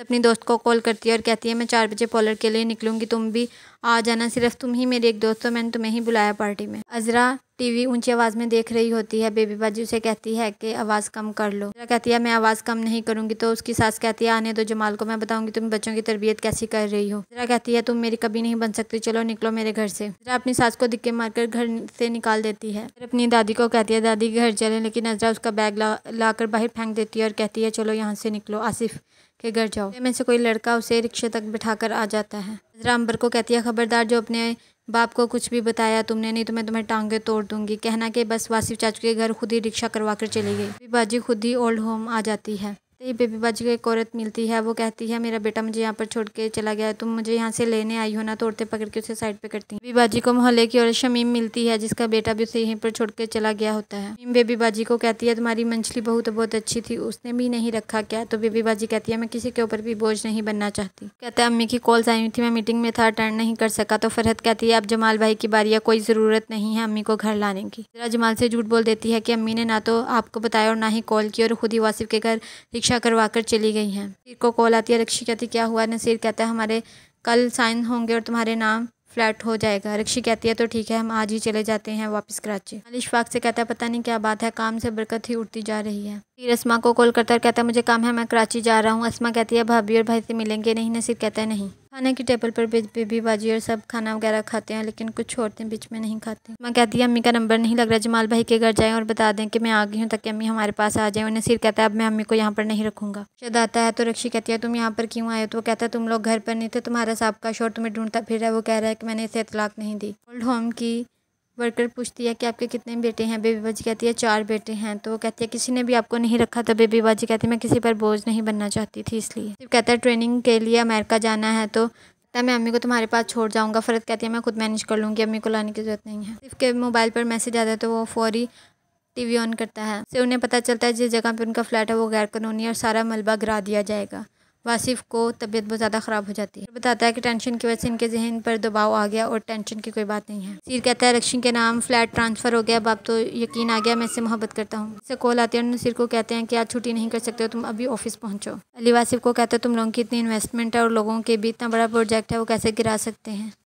अपनी दोस्त को कॉल करती है और कहती है मैं चार बजे पॉलर के लिए निकलूंगी तुम भी आ जाना सिर्फ तुम ही मेरी एक दोस्त हो मैंने तुम्हें ही बुलाया पार्टी में अजरा टीवी ऊंची आवाज़ में देख रही होती है बेबी बाजी उसे कहती है कि आवाज़ कम कर लो अजरा कहती है मैं आवाज़ कम नहीं करूंगी तो उसकी सास कहती है आने दो जमाल को मैं बताऊंगी तुम बच्चों की तरबियत कैसी कर रही हो अजरा कहती है तुम मेरी कभी नहीं बन सकती चलो निकलो मेरे घर से अजरा अपनी सास को दिक्के मारकर घर से निकाल देती है फिर अपनी दादी को कहती है दादी घर चले लेकिन अजरा उसका बैग ला कर बाहर फेंक देती है और कहती है चलो यहाँ से निकलो आसिफ के घर जाओ में से कोई लड़का उसे रिक्शे तक कर आ जाता है जरा अंबर को कहती है ख़बरदार जो अपने बाप को कुछ भी बताया तुमने नहीं तो मैं तुम्हें टांगे तोड़ दूंगी कहना कि बस वासिफ चाचू के घर खुद ही रिक्शा करवा कर चली गई बाजी खुद ही ओल्ड होम आ जाती है ही बेबीबाजी को एक औरत मिलती है वो कहती है मेरा बेटा मुझे यहाँ पर छोड़ के चला गया है तुम मुझे यहाँ से लेने आई हो ना तो औरतें पकड़ के उसे साइड पे करती हैं बाजी को मोहल्ले की औरत शमीम मिलती है जिसका बेटा भी उसे यहीं पर छोड़ के चला गया होता है बेबी बाजी को कहती है तुम्हारी मंछली बहुत बहुत अच्छी थी उसने भी नहीं रखा क्या तो बेबीबाजी कहती है मैं किसी के ऊपर भी बोझ नहीं बनना चाहती कहते हैं अम्मी की कॉल्स आई हुई थी मैं मीटिंग में था अटेंड नहीं कर सका तो फरहत कहती है अब जमाल भाई की बारी है कोई ज़रूरत नहीं है अम्मी को घर लाने की जमाल से झूठ बोल देती है कि अम्मी ने ना तो आपको बताया और ना ही कॉल की और खुद ही वासिफ के घर रिक्शा परीक्षा करवा कर चली गई हैं नसीर को कॉल आती है रक्षी कहती क्या हुआ नसीर कहता है हमारे कल साइन होंगे और तुम्हारे नाम फ्लैट हो जाएगा रक्षी कहती है तो ठीक है हम आज ही चले जाते हैं वापस कराची अली इशफाक से कहता है पता नहीं क्या बात है काम से बरकत ही उठती जा रही है फिर असमा को कॉल करता है कहता है मुझे काम है मैं कराची जा रहा हूँ असमा कहती है भाभी और भाई से मिलेंगे नहीं नसीर कहता है नहीं खाने की टेबल पर बेबी बाजी और सब खाना वगैरह खाते हैं लेकिन कुछ छोड़ते बीच में नहीं खाते मैं कहती है अम्मी का नंबर नहीं लग रहा जमाल भाई के घर जाएं और बता दें कि मैं आ गई हूँ ताकि अम्मी हमारे पास आ जाए उन्हें सिर कहता है अब मैं अम्मी को यहाँ पर नहीं रखूँगा शद आता है तो रक्षी कहती है तुम यहाँ पर क्यों आए तो वो कहता है तुम लोग घर पर नहीं थे तुम्हारा साहब का शोर तुम्हें ढूंढता फिर रहा है वो कह रहा है कि मैंने इसे इतलाक नहीं दी ओल्ड होम की वर्कर पूछती है कि आपके कितने बेटे हैं बेबी बाजी कहती है चार बेटे हैं तो वो कहती है किसी ने भी आपको नहीं रखा था बेबी बाजी कहती है मैं किसी पर बोझ नहीं बनना चाहती थी इसलिए सिर्फ कहता है ट्रेनिंग के लिए अमेरिका जाना है तो तब मैं अम्मी को तुम्हारे पास छोड़ जाऊँगा फरत कहती है मैं खुद मैनेज कर लूँगी अम्मी को लाने की ज़रूरत नहीं है सिर्फ के मोबाइल पर मैसेज आता है तो वो फौरी टीवी ऑन करता है से उन्हें पता चलता है जिस जगह पर उनका फ्लैट है वो गैर कानूनी और सारा मलबा गिरा दिया जाएगा वासिफ को तबीयत बहुत ज़्यादा ख़राब हो जाती है बताता है कि टेंशन की वजह से इनके जहन पर दबाव आ गया और टेंशन की कोई बात नहीं है सीर कहता है रक्षी के नाम फ्लैट ट्रांसफ़र हो गया अब तो यकीन आ गया मैं इससे मोहब्बत करता हूँ इससे कॉल आती है और नसीर को कहते हैं कि आज छुट्टी नहीं कर सकते हो तुम अभी ऑफिस पहुँचो अली वासिफ को कहता है तुम लोगों की इतनी इन्वेस्टमेंट है और लोगों के भी इतना बड़ा प्रोजेक्ट है वो कैसे गिरा सकते हैं